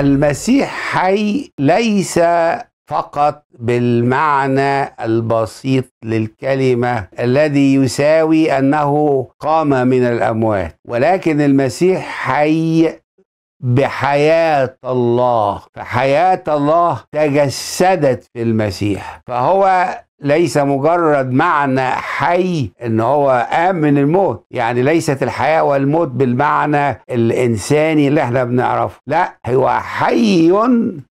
المسيح حي ليس فقط بالمعنى البسيط للكلمه الذي يساوي انه قام من الاموات ولكن المسيح حي بحياة الله فحياة الله تجسدت في المسيح فهو ليس مجرد معنى حي ان هو قام من الموت يعني ليست الحياه والموت بالمعنى الانساني اللي احنا بنعرفه لا هو حي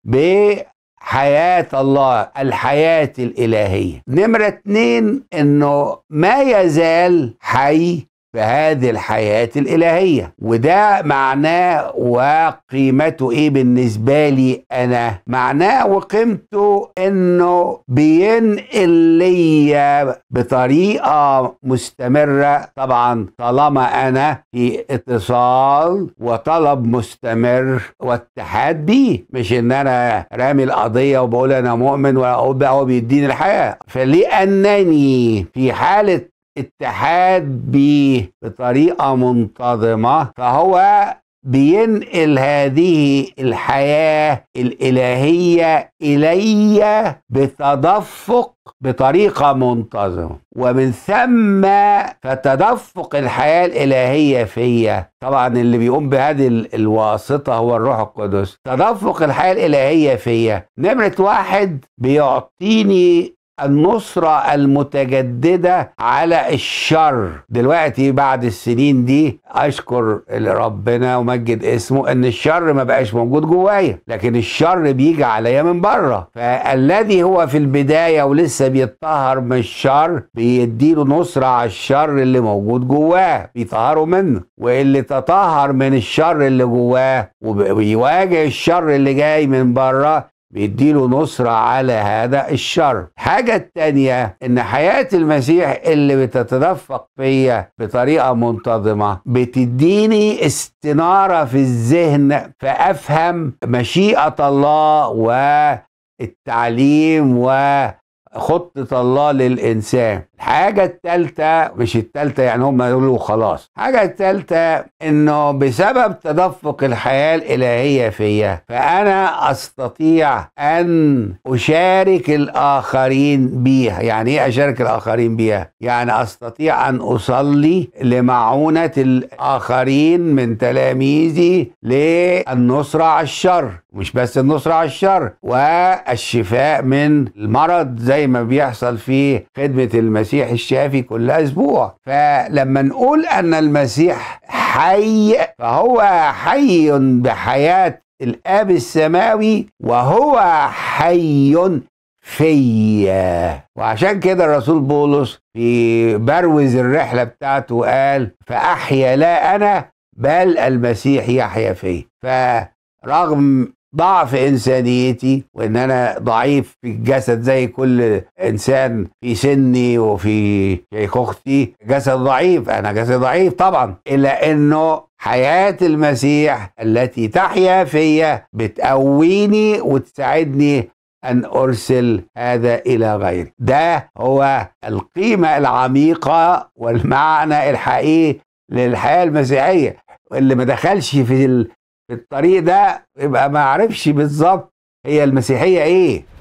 بحياه الله الحياه الالهيه نمره اتنين انه ما يزال حي في هذه الحياة الإلهية وده معناه وقيمته إيه بالنسبة لي أنا معناه وقيمته إنه بينقل ليا بطريقة مستمرة طبعا طالما أنا في اتصال وطلب مستمر واتحاد بيه مش إن أنا رامي القضية وبقول أنا مؤمن وهو هو بيديني الحياة فلأنني في حالة اتحاد بيه بطريقه منتظمه فهو بينقل هذه الحياه الالهيه الي بتدفق بطريقه منتظمه ومن ثم فتدفق الحياه الالهيه فيا طبعا اللي بيقوم بهذه الواسطه هو الروح القدس تدفق الحياه الالهيه فيا نمره واحد بيعطيني النصرة المتجددة على الشر دلوقتي بعد السنين دي أشكر ربنا ومجد اسمه إن الشر ما بقاش موجود جوايا لكن الشر بيجي عليا من بره فالذي هو في البداية ولسه بيتطهر من الشر بيديله نصرة على الشر اللي موجود جواه بيطهره منه واللي تطهر من الشر اللي جواه وبيواجه الشر اللي جاي من بره بيديله نصرة على هذا الشر حاجة تانية ان حياة المسيح اللي بتتدفق فيا بطريقة منتظمة بتديني استنارة في الذهن فافهم مشيئة الله والتعليم و خطة الله للإنسان الحاجة التالتة مش التالتة يعني هم يقولوا خلاص الحاجة التالتة إنه بسبب تدفق الحياة الإلهية فيا فأنا أستطيع أن أشارك الآخرين بيها يعني إيه أشارك الآخرين بيها؟ يعني أستطيع أن أصلي لمعونة الآخرين من تلاميذي للنصرة على الشر مش بس النصرة على الشر والشفاء من المرض زي زي ما بيحصل في خدمة المسيح الشافي كل أسبوع فلما نقول أن المسيح حي فهو حي بحياة الآب السماوي وهو حي فيا وعشان كده الرسول بولس في بروز الرحلة بتاعته قال فأحيا لا أنا بل المسيح يحيا فيا فرغم ضعف انسانيتي وان انا ضعيف في الجسد زي كل انسان في سني وفي شيخوختي جسد ضعيف انا جسد ضعيف طبعا الا انه حياة المسيح التي تحيا فيا بتقويني وتساعدني أن أرسل هذا إلى غيري ده هو القيمة العميقة والمعنى الحقيقي للحياة المسيحية اللي ما دخلش في الطريق ده يبقى ما اعرفش بالظبط هي المسيحيه ايه